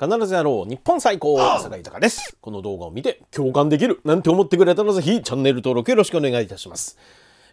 必ずやろう日本最高坂井隆ですこの動画を見て共感できるなんて思ってくれたらぜひチャンネル登録よろしくお願いいたします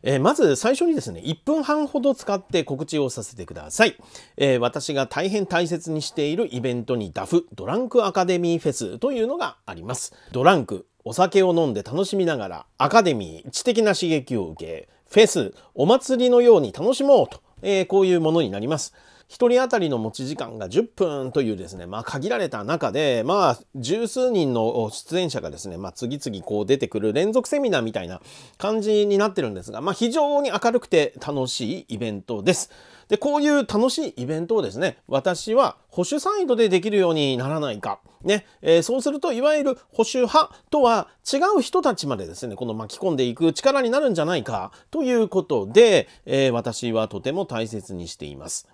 えー、まず最初にですね1分半ほど使って告知をさせてください、えー、私が大変大切にしているイベントにダフドランクアカデミーフェスというのがありますドランクお酒を飲んで楽しみながらアカデミー知的な刺激を受けフェスお祭りのように楽しもうと、えー、こういうものになります1人当たりの持ち時間が10分というですね、まあ、限られた中で、まあ、十数人の出演者がですね、まあ、次々こう出てくる連続セミナーみたいな感じになってるんですが、まあ、非常に明るくて楽しいイベントです。で、こういう楽しいイベントをですね、私は保守サイドでできるようにならないか。ね、えー、そうすると、いわゆる保守派とは違う人たちまでですね、この巻き込んでいく力になるんじゃないかということで、えー、私はとても大切にしています。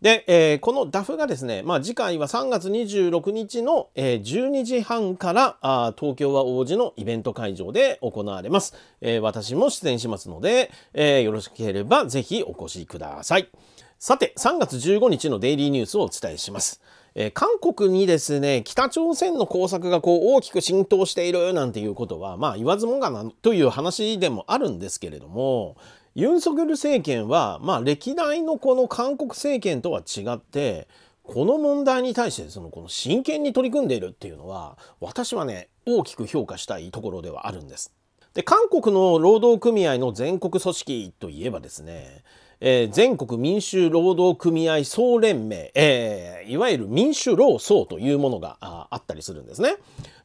で、えー、この DAF がですね、まあ、次回は3月26日の、えー、12時半からあ東京は王子のイベント会場で行われます、えー、私も出演しますので、えー、よろしければぜひお越しくださいさて3月15日のデイリーニュースをお伝えしますえー、韓国にですね北朝鮮の工作がこう大きく浸透しているなんていうことはまあ言わずもがなという話でもあるんですけれどもユン・ソギョル政権は、まあ、歴代のこの韓国政権とは違ってこの問題に対してそのこの真剣に取り組んでいるっていうのは私はね大きく評価したいところではあるんです。で韓国の労働組合の全国組織といえばですねえー、全国民衆労働組合総連盟、えー、いわゆる民主労総というものがあったりするんですね。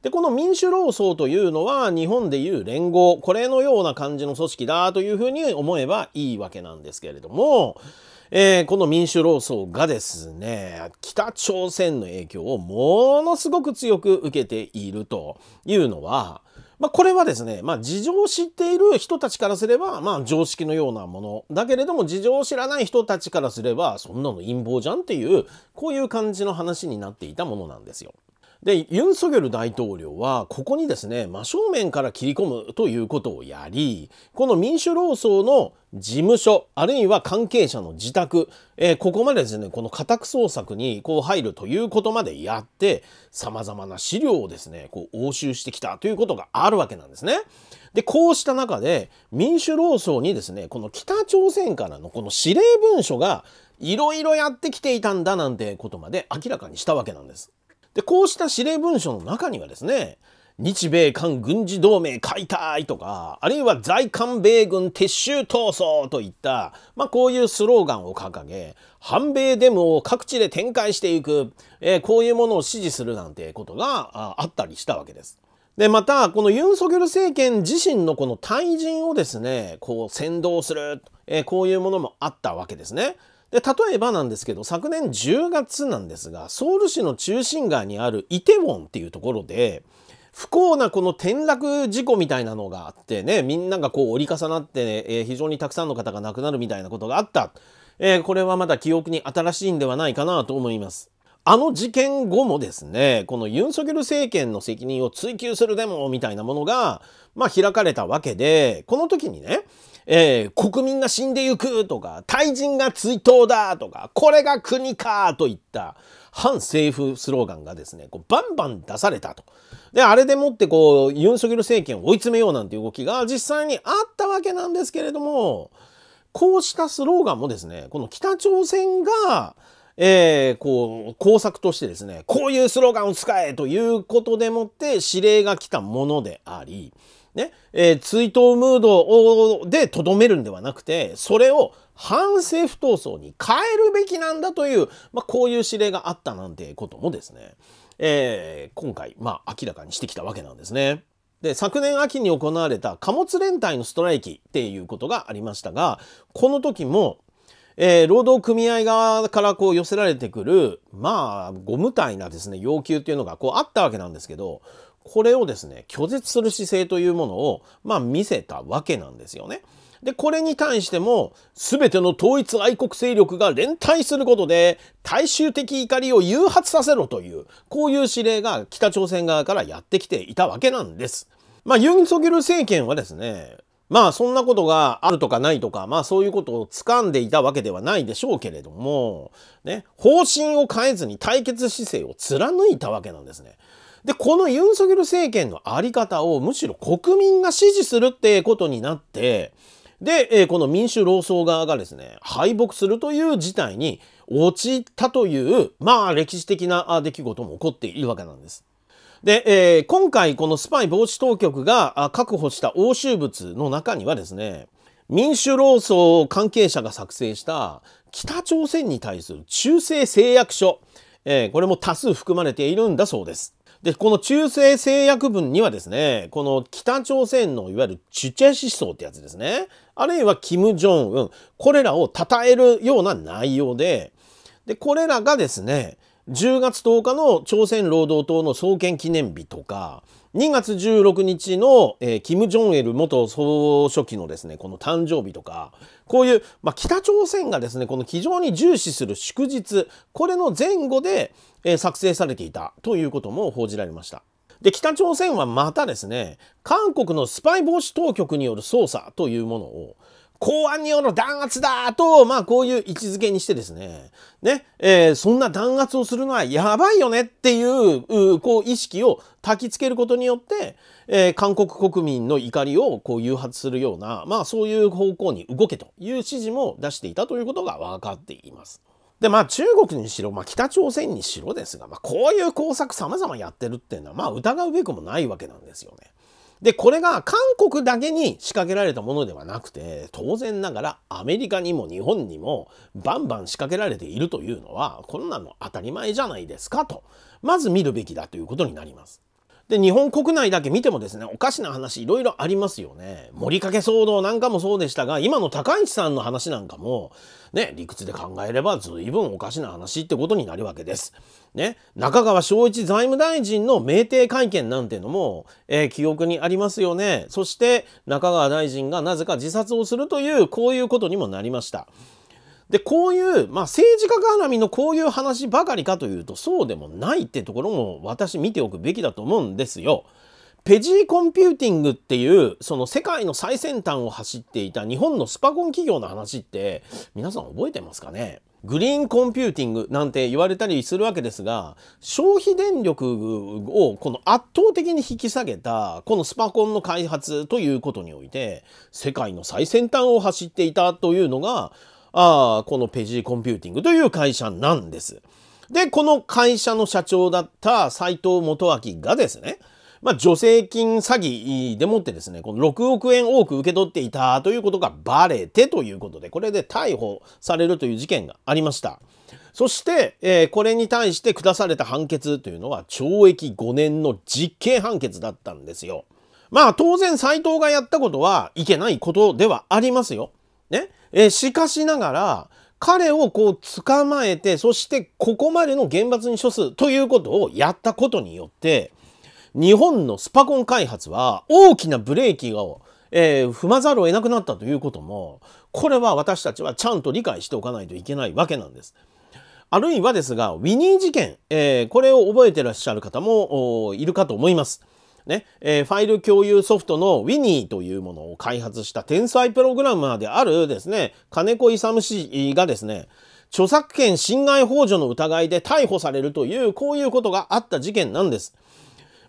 でこの民主労総というのは日本でいう連合これのような感じの組織だというふうに思えばいいわけなんですけれども、えー、この民主労総がですね北朝鮮の影響をものすごく強く受けているというのはまあ、これはですね、まあ、事情を知っている人たちからすれば、まあ、常識のようなもの。だけれども、事情を知らない人たちからすれば、そんなの陰謀じゃんっていう、こういう感じの話になっていたものなんですよ。で、ユン・ソギョル大統領は、ここにですね、真正面から切り込むということをやり、この民主労総の事務所、あるいは関係者の自宅、えー、ここまでですね、この家宅捜索にこう入るということまでやって、様々な資料をですね、こう押収してきたということがあるわけなんですね。で、こうした中で、民主労総にですね、この北朝鮮からのこの指令文書が、いろいろやってきていたんだなんてことまで明らかにしたわけなんです。で、こうした指令文書の中にはですね、日米韓軍事同盟解体とか、あるいは在韓米軍撤収闘争といった、まあこういうスローガンを掲げ、反米デモを各地で展開していく、えー、こういうものを支持するなんてことがあったりしたわけです。で、また、このユン・ソギョル政権自身のこの退陣をですね、こう先導する、えー、こういうものもあったわけですね。で例えばなんですけど昨年10月なんですがソウル市の中心街にあるイテウォンっていうところで不幸なこの転落事故みたいなのがあってねみんながこう折り重なって、えー、非常にたくさんの方が亡くなるみたいなことがあった、えー、これはまだ記憶に新しいんではないかなと思います。あの事件後もですね、このユン・ソギョル政権の責任を追及するデモみたいなものが、まあ、開かれたわけで、この時にね、えー、国民が死んでゆくとか、退陣が追悼だとか、これが国かといった反政府スローガンがですね、こうバンバン出されたと。で、あれでもってこう、ユン・ソギョル政権を追い詰めようなんていう動きが実際にあったわけなんですけれども、こうしたスローガンもですね、この北朝鮮がえー、こう、工作としてですね、こういうスローガンを使えということでもって指令が来たものであり、ね、えー、追悼ムードをでとどめるんではなくて、それを反政府闘争に変えるべきなんだという、まあ、こういう指令があったなんてこともですね、えー、今回、まあ、明らかにしてきたわけなんですね。で昨年秋に行われた貨物連帯のストライキっていうことがありましたがこの時もえー、労働組合側からこう寄せられてくる、まあ、ご無体なですね、要求っていうのがこうあったわけなんですけど、これをですね、拒絶する姿勢というものを、まあ、見せたわけなんですよね。で、これに対しても、全ての統一愛国勢力が連帯することで、大衆的怒りを誘発させろという、こういう指令が北朝鮮側からやってきていたわけなんです。まあ、ユン・ソギョル政権はですね、まあそんなことがあるとかないとか、まあそういうことを掴んでいたわけではないでしょうけれども、ね、方針を変えずに対決姿勢を貫いたわけなんですね。で、このユン・ソギョル政権のあり方をむしろ国民が支持するってことになって、で、えこの民主労総側がですね、敗北するという事態に陥ったという、まあ歴史的な出来事も起こっているわけなんです。で、えー、今回このスパイ防止当局が確保した押収物の中にはですね、民主労組関係者が作成した北朝鮮に対する中性誓約書、えー、これも多数含まれているんだそうです。で、この中性制約文にはですね、この北朝鮮のいわゆるチュチェ思想ってやつですね、あるいはキム・ジョンウン、これらを称えるような内容で、で、これらがですね、10月10日の朝鮮労働党の創建記念日とか2月16日の、えー、キム・ジョンエル元総書記のですねこの誕生日とかこういう、まあ、北朝鮮がですねこの非常に重視する祝日これの前後で、えー、作成されていたということも報じられました。で北朝鮮はまたですね韓国のスパイ防止当局による捜査というものを公安による弾圧だと、まあこういう位置づけにしてですね、ね、えー、そんな弾圧をするのはやばいよねっていう、こう意識を焚きつけることによって、えー、韓国国民の怒りをこう誘発するような、まあそういう方向に動けという指示も出していたということが分かっています。でまあ中国にしろ、まあ、北朝鮮にしろですが、まあ、こういう工作様々やってるっていうのはまあ疑うべくもないわけなんですよね。で、これが韓国だけに仕掛けられたものではなくて、当然ながらアメリカにも日本にもバンバン仕掛けられているというのは、こんなの当たり前じゃないですかと、まず見るべきだということになります。で日本国内だけ見てもですねおかしな話いろいろありますよね。盛りかけ騒動なんかもそうでしたが今の高市さんの話なんかもね理屈で考えれば随分おかしな話ってことになるわけです。ね、中川昭一財務大臣の明酊会見なんてのも、えー、記憶にありますよね。そして中川大臣がなぜか自殺をするというこういうことにもなりました。で、こういう、まあ、政治家絡みのこういう話ばかりかというと、そうでもないってところも私見ておくべきだと思うんですよ。ペジーコンピューティングっていう、その世界の最先端を走っていた日本のスパコン企業の話って、皆さん覚えてますかねグリーンコンピューティングなんて言われたりするわけですが、消費電力をこの圧倒的に引き下げた、このスパコンの開発ということにおいて、世界の最先端を走っていたというのが、あこのペジーコンピューティングという会社なんです。で、この会社の社長だった斎藤元明がですね、まあ、助成金詐欺でもってですね、この6億円多く受け取っていたということがバレてということで、これで逮捕されるという事件がありました。そして、えー、これに対して下された判決というのは懲役5年の実刑判決だったんですよ。まあ当然斎藤がやったことはいけないことではありますよ。ね。えしかしながら、彼をこう捕まえて、そしてここまでの厳罰に処すということをやったことによって、日本のスパコン開発は大きなブレーキを、えー、踏まざるを得なくなったということも、これは私たちはちゃんと理解しておかないといけないわけなんです。あるいはですが、ウィニー事件、えー、これを覚えてらっしゃる方もいるかと思います。ね、えー、ファイル共有ソフトの Winnie というものを開発した天才プログラマーであるですね、金子勇氏がですね、著作権侵害法助の疑いで逮捕されるという、こういうことがあった事件なんです。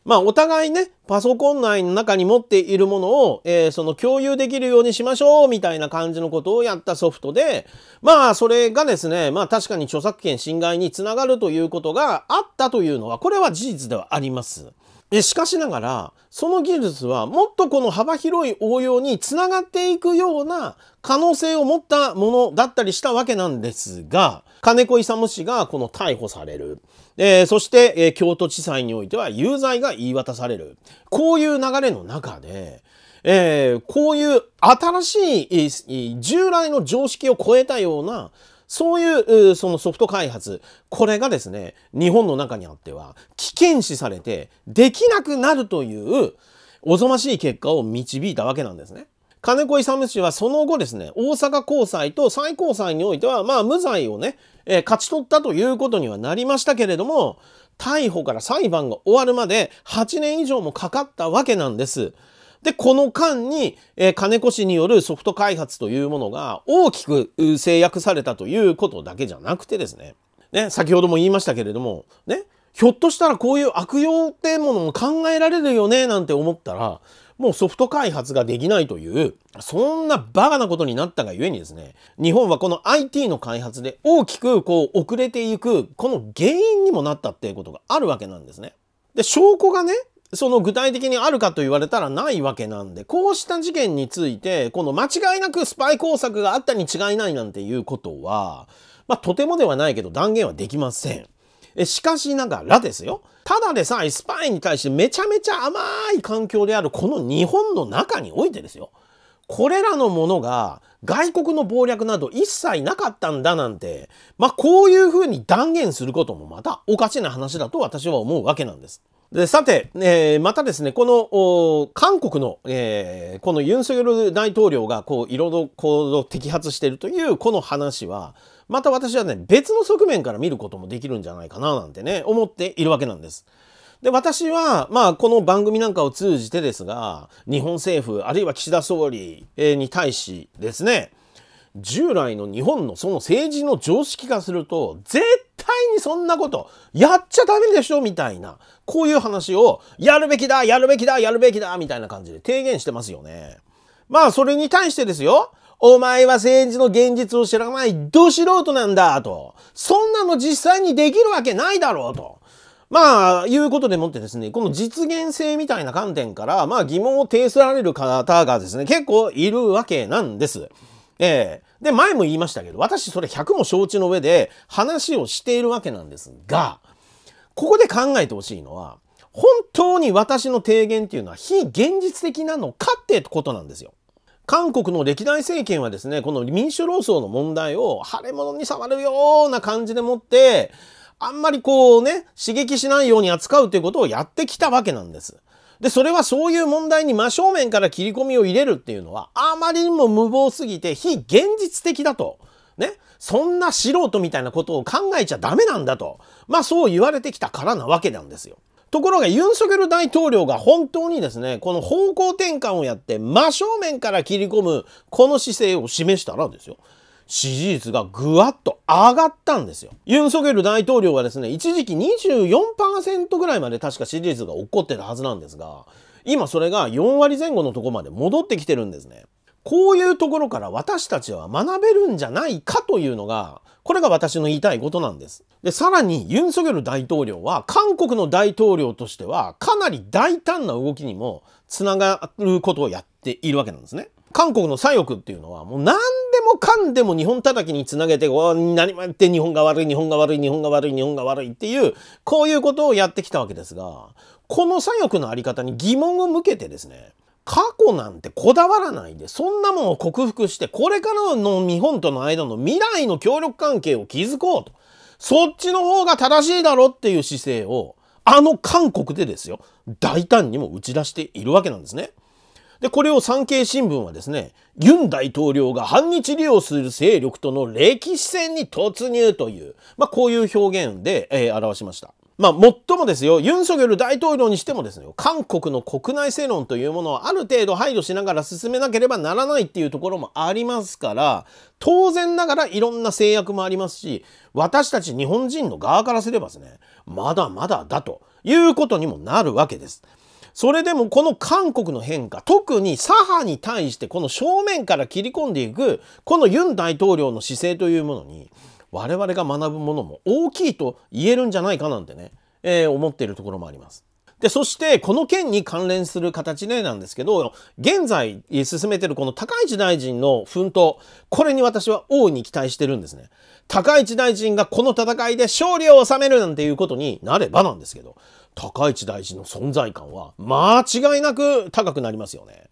まあ、お互いね、パソコン内の中に持っているものを、えー、その共有できるようにしましょう、みたいな感じのことをやったソフトで、まあ、それがですね、まあ、確かに著作権侵害につながるということがあったというのは、これは事実ではあります。えしかしながらその技術はもっとこの幅広い応用につながっていくような可能性を持ったものだったりしたわけなんですが金子勇氏がこの逮捕される、えそして、え京都地裁においては有罪が言い渡されるこういう流れの中で、えこういう新しい従来の常識を超えたようなそういうそのソフト開発、これがですね、日本の中にあっては危険視されてできなくなるというおぞましい結果を導いたわけなんですね。金子勇氏はその後ですね、大阪高裁と最高裁においては、まあ無罪をね、えー、勝ち取ったということにはなりましたけれども、逮捕から裁判が終わるまで8年以上もかかったわけなんです。で、この間に、えー、金子氏によるソフト開発というものが大きく制約されたということだけじゃなくてですね、ね、先ほども言いましたけれども、ね、ひょっとしたらこういう悪用ってものも考えられるよね、なんて思ったら、もうソフト開発ができないという、そんなバカなことになったがゆえにですね、日本はこの IT の開発で大きくこう遅れていく、この原因にもなったっていうことがあるわけなんですね。で、証拠がね、その具体的にあるかと言われたらないわけなんで、こうした事件について、この間違いなくスパイ工作があったに違いないなんていうことは、まあ、とてもではないけど断言はできません。しかしながらですよ。ただでさえスパイに対してめちゃめちゃ甘い環境であるこの日本の中においてですよ。これらのものが外国の謀略など一切なかったんだなんて、まあこういうふうに断言することもまたおかしな話だと私は思うわけなんです。でさて、えー、またですね、この韓国の、えー、このユン・ソギョル大統領がこういろいろ行動摘発しているというこの話は、また私はね、別の側面から見ることもできるんじゃないかななんてね、思っているわけなんです。で、私は、まあ、この番組なんかを通じてですが、日本政府、あるいは岸田総理に対しですね、従来の日本のその政治の常識化すると、絶にそんなことやっちゃダメでしょみたいな、こういう話をやるべきだ、やるべきだ、やるべきだ、みたいな感じで提言してますよね。まあ、それに対してですよ。お前は政治の現実を知らない、ど素人なんだ、と。そんなの実際にできるわけないだろう、と。まあ、いうことでもってですね、この実現性みたいな観点から、まあ疑問を呈せられる方がですね、結構いるわけなんです。ええで、前も言いましたけど、私それ100も承知の上で話をしているわけなんですが、ここで考えてほしいのは、本当に私の提言っていうのは非現実的なのかってことなんですよ。韓国の歴代政権はですね、この民主労総の問題を腫れ物に触るような感じでもって、あんまりこうね、刺激しないように扱うということをやってきたわけなんです。で、それはそういう問題に真正面から切り込みを入れるっていうのは、あまりにも無謀すぎて非現実的だと。ね。そんな素人みたいなことを考えちゃダメなんだと。まあそう言われてきたからなわけなんですよ。ところがユン・ソギョル大統領が本当にですね、この方向転換をやって真正面から切り込むこの姿勢を示したらですよ。支持率がぐわっと上がったんですよ。ユン・ソゲル大統領はですね、一時期24%ぐらいまで確か支持率が起こってたはずなんですが、今それが4割前後のとこまで戻ってきてるんですね。こういうところから私たちは学べるんじゃないかというのが、これが私の言いたいことなんです。で、さらにユン・ソギョル大統領は韓国の大統領としてはかなり大胆な動きにもつながることをやっているわけなんですね。韓国の左翼っていうのはもう何でもかんでも日本叩きにつなげて何もやって日本が悪い日本が悪い日本が悪い日本が悪いっていうこういうことをやってきたわけですがこの左翼の在り方に疑問を向けてですね過去なんてこだわらないでそんなもんを克服してこれからの日本との間の未来の協力関係を築こうとそっちの方が正しいだろっていう姿勢をあの韓国でですよ大胆にも打ち出しているわけなんですね。で、これを産経新聞はですね、ユン大統領が反日利用する勢力との歴史戦に突入という、まあ、こういう表現で、えー、表しました。まあ、もっともですよ、ユン・ソギョル大統領にしてもですね、韓国の国内世論というものをある程度配慮しながら進めなければならないっていうところもありますから、当然ながらいろんな制約もありますし、私たち日本人の側からすればですね、まだまだだということにもなるわけです。それでもこの韓国の変化、特に左派に対してこの正面から切り込んでいく、このユン大統領の姿勢というものに、我々が学ぶものも大きいと言えるんじゃないかなんてね、えー、思っているところもあります。で、そして、この件に関連する形なんですけど、現在進めてるこの高市大臣の奮闘、これに私は大いに期待してるんですね。高市大臣がこの戦いで勝利を収めるなんていうことになればなんですけど、高市大臣の存在感は間違いなく高くなりますよね。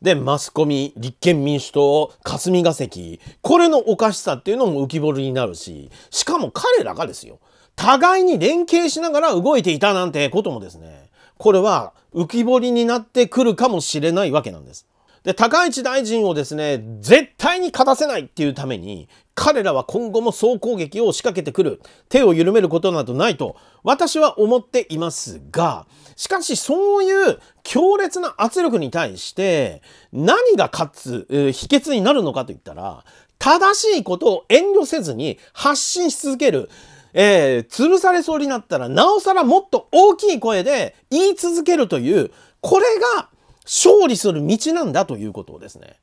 で、マスコミ、立憲民主党、霞が関、これのおかしさっていうのも浮き彫りになるし、しかも彼らがですよ、互いに連携しながら動いていたなんてこともですね、これは浮き彫りになってくるかもしれないわけなんです。で、高市大臣をですね、絶対に勝たせないっていうために、彼らは今後も総攻撃を仕掛けてくる。手を緩めることなどないと、私は思っていますが、しかしそういう強烈な圧力に対して、何が勝つ、えー、秘訣になるのかといったら、正しいことを遠慮せずに発信し続ける。えー、潰されそうになったら、なおさらもっと大きい声で言い続けるという、これが勝利する道なんだということをですね、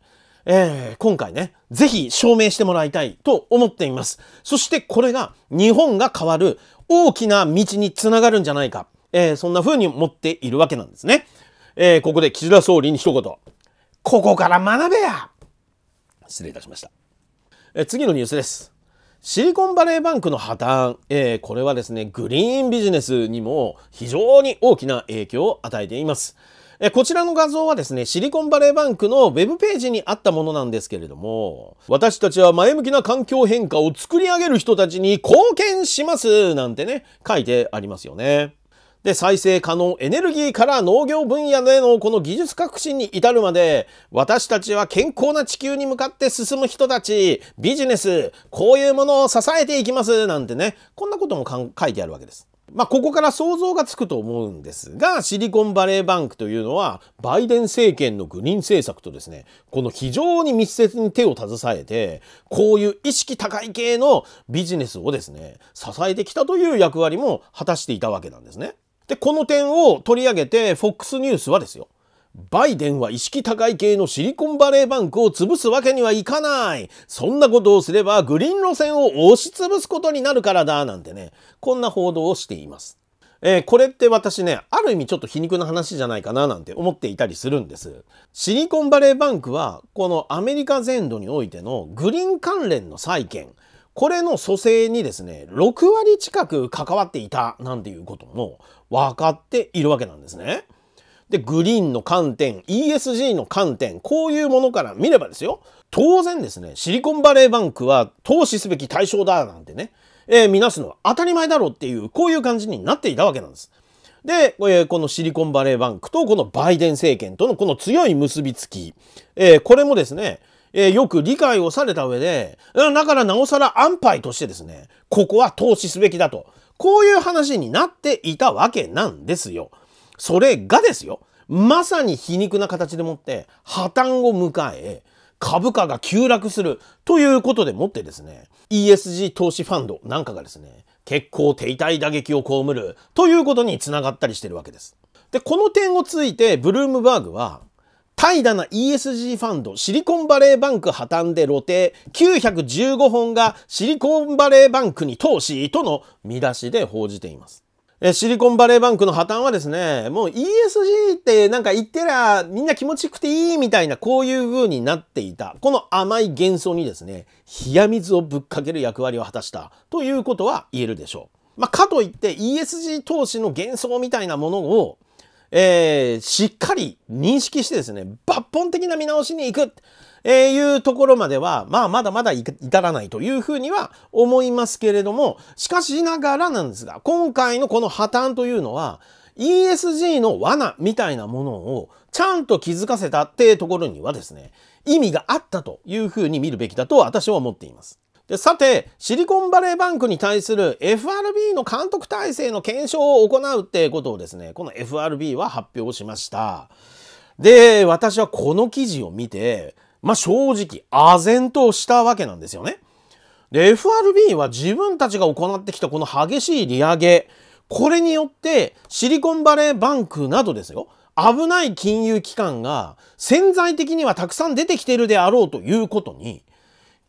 えー、今回ね、ぜひ証明してもらいたいと思っています。そしてこれが日本が変わる大きな道につながるんじゃないか。えー、そんな風に思っているわけなんですね。えー、ここで岸田総理に一言。ここから学べや失礼いたしました。え次のニュースです。シリコンバレーバンクの破綻、えー、これはですね、グリーンビジネスにも非常に大きな影響を与えています。えこちらの画像はですね、シリコンバレーバンクの web ページにあったものなんですけれども、私たちは前向きな環境変化を作り上げる人たちに貢献しますなんてね、書いてありますよね。で、再生可能エネルギーから農業分野でのこの技術革新に至るまで、私たちは健康な地球に向かって進む人たち、ビジネス、こういうものを支えていきますなんてね、こんなことも書いてあるわけです。まあ、ここから想像がつくと思うんですが、シリコンバレーバンクというのは、バイデン政権のグリーン政策とですね、この非常に密接に手を携えて、こういう意識高い系のビジネスをですね、支えてきたという役割も果たしていたわけなんですね。で、この点を取り上げて、FOX ニュースはですよ、バイデンは意識高い系のシリコンバレーバンクを潰すわけにはいかない。そんなことをすればグリーン路線を押し潰すことになるからだ、なんてね、こんな報道をしています。えー、これって私ね、ある意味ちょっと皮肉な話じゃないかななんて思っていたりするんです。シリコンバレーバンクは、このアメリカ全土においてのグリーン関連の債券、これの蘇生にですね、6割近く関わっていたなんていうことも分かっているわけなんですね。で、グリーンの観点、ESG の観点、こういうものから見ればですよ、当然ですね、シリコンバレーバンクは投資すべき対象だなんてね、えー、見なすのは当たり前だろうっていう、こういう感じになっていたわけなんです。で、えー、このシリコンバレーバンクとこのバイデン政権とのこの強い結びつき、えー、これもですね、えー、よく理解をされた上で、だからなおさら安牌としてですね、ここは投資すべきだと、こういう話になっていたわけなんですよ。それがですよ、まさに皮肉な形でもって破綻を迎え、株価が急落するということでもってですね、ESG 投資ファンドなんかがですね、結構停滞打撃を被るということにつながったりしてるわけです。で、この点をついてブルームバーグは、怠惰な ESG ファンド、シリコンバレーバンク破綻で露呈、915本がシリコンバレーバンクに投資との見出しで報じています。えシリコンバレーバンクの破綻はですね、もう ESG ってなんか言ってりゃみんな気持ちよくていいみたいなこういう風になっていた、この甘い幻想にですね、冷や水をぶっかける役割を果たしたということは言えるでしょう。まあ、かといって ESG 投資の幻想みたいなものを、えー、しっかり認識してですね、抜本的な見直しに行く。えいうところまでは、まあまだまだ至らないというふうには思いますけれども、しかしながらなんですが、今回のこの破綻というのは、ESG の罠みたいなものをちゃんと気づかせたってところにはですね、意味があったというふうに見るべきだと私は思っています。でさて、シリコンバレーバンクに対する FRB の監督体制の検証を行うってことをですね、この FRB は発表しました。で、私はこの記事を見て、まあ、正直、唖然としたわけなんですよね。で、FRB は自分たちが行ってきたこの激しい利上げ、これによってシリコンバレーバンクなどですよ、危ない金融機関が潜在的にはたくさん出てきてるであろうということに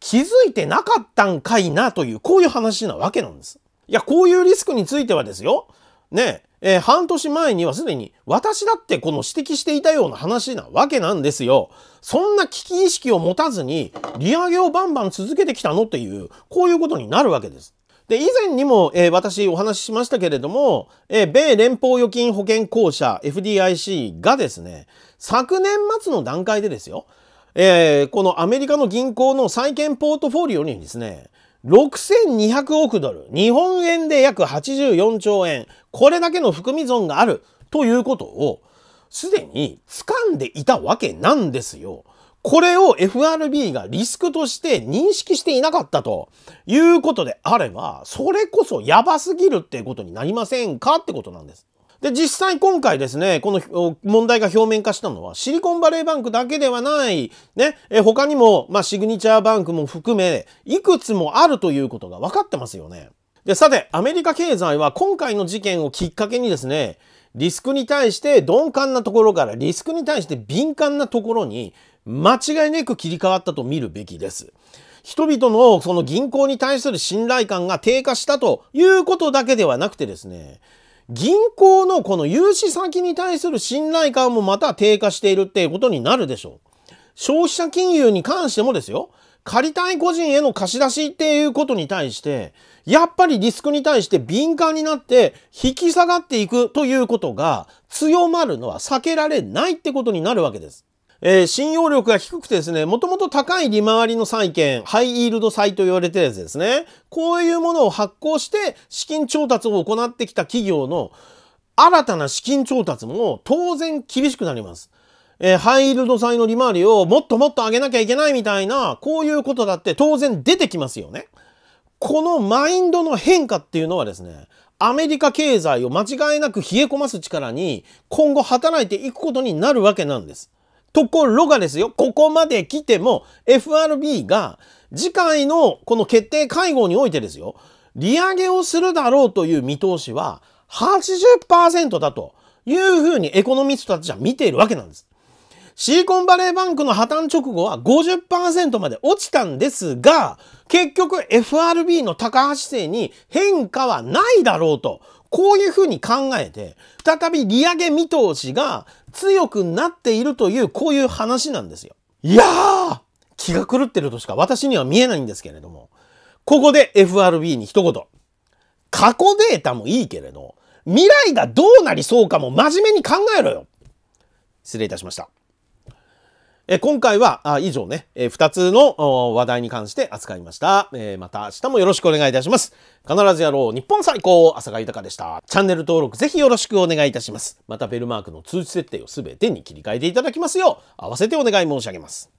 気づいてなかったんかいなという、こういう話なわけなんです。いや、こういうリスクについてはですよ、ね、えー、半年前にはすでに私だってこの指摘していたような話なわけなんですよ。そんな危機意識を持たずに利上げをバンバン続けてきたのっていう、こういうことになるわけです。で、以前にも、えー、私お話ししましたけれども、えー、米連邦預金保険公社 FDIC がですね、昨年末の段階でですよ、えー、このアメリカの銀行の債券ポートフォリオにですね、6200億ドル、日本円で約84兆円、これだけの含み損があるということを、すでに掴んでいたわけなんですよ。これを FRB がリスクとして認識していなかったということであれば、それこそやばすぎるってことになりませんかってことなんです。で、実際今回ですね、この問題が表面化したのは、シリコンバレーバンクだけではない、ね、え他にも、まあ、シグニチャーバンクも含め、いくつもあるということが分かってますよね。で、さて、アメリカ経済は今回の事件をきっかけにですね、リスクに対して鈍感なところからリスクに対して敏感なところに間違いなく切り替わったと見るべきです。人々のその銀行に対する信頼感が低下したということだけではなくてですね、銀行のこの融資先に対する信頼感もまた低下しているっていうことになるでしょう。消費者金融に関してもですよ。借りたい個人への貸し出しっていうことに対して、やっぱりリスクに対して敏感になって引き下がっていくということが強まるのは避けられないってことになるわけです。えー、信用力が低くてですね、もともと高い利回りの債券、ハイイールド債と言われてるやつですね。こういうものを発行して資金調達を行ってきた企業の新たな資金調達も当然厳しくなります。えー、ハイイールド債の利回りをもっともっと上げなきゃいけないみたいな、こういうことだって当然出てきますよね。このマインドの変化っていうのはですね、アメリカ経済を間違いなく冷え込ます力に今後働いていくことになるわけなんです。ところがですよ、ここまで来ても FRB が次回のこの決定会合においてですよ、利上げをするだろうという見通しは80%だというふうにエコノミストたちは見ているわけなんです。シリコンバレーバンクの破綻直後は50%まで落ちたんですが、結局 FRB の高橋生に変化はないだろうとこういうふうに考えて、再び利上げ見通しが強くなっているという、こういう話なんですよ。いやー気が狂ってるとしか私には見えないんですけれども、ここで FRB に一言。過去データもいいけれど、未来がどうなりそうかも真面目に考えろよ失礼いたしました。え今回はあ以上ね、え2つの話題に関して扱いました、えまた明日もよろしくお願いいたします。必ずやろう日本最高浅賀豊でした。チャンネル登録ぜひよろしくお願いいたします。またベルマークの通知設定を全てに切り替えていただきますよう合わせてお願い申し上げます。